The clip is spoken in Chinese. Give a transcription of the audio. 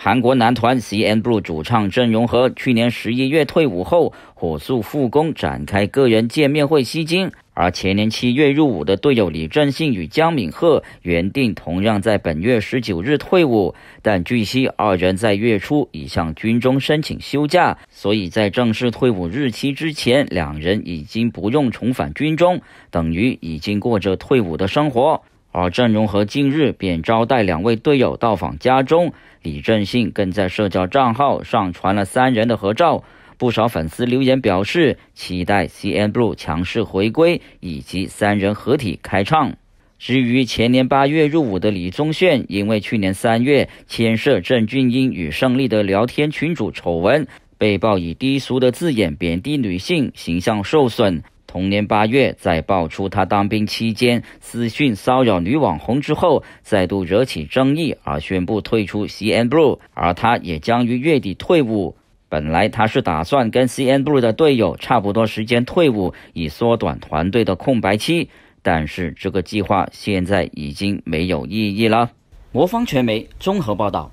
韩国男团 CNBLUE 主唱郑容和去年十一月退伍后，火速复工，展开个人见面会吸睛。而前年七月入伍的队友李正信与姜敏赫原定同样在本月十九日退伍，但据悉二人在月初已向军中申请休假，所以在正式退伍日期之前，两人已经不用重返军中，等于已经过着退伍的生活。而郑容和近日便招待两位队友到访家中，李正信更在社交账号上传了三人的合照，不少粉丝留言表示期待 CNBLUE 强势回归以及三人合体开唱。至于前年八月入伍的李宗铉，因为去年三月牵涉郑俊英与胜利的聊天群主丑闻，被曝以低俗的字眼贬低女性，形象受损。同年八月，在爆出他当兵期间私讯骚扰女网红之后，再度惹起争议，而宣布退出 CNBLUE，而他也将于月底退伍。本来他是打算跟 CNBLUE 的队友差不多时间退伍，以缩短团队的空白期，但是这个计划现在已经没有意义了。魔方传媒综合报道。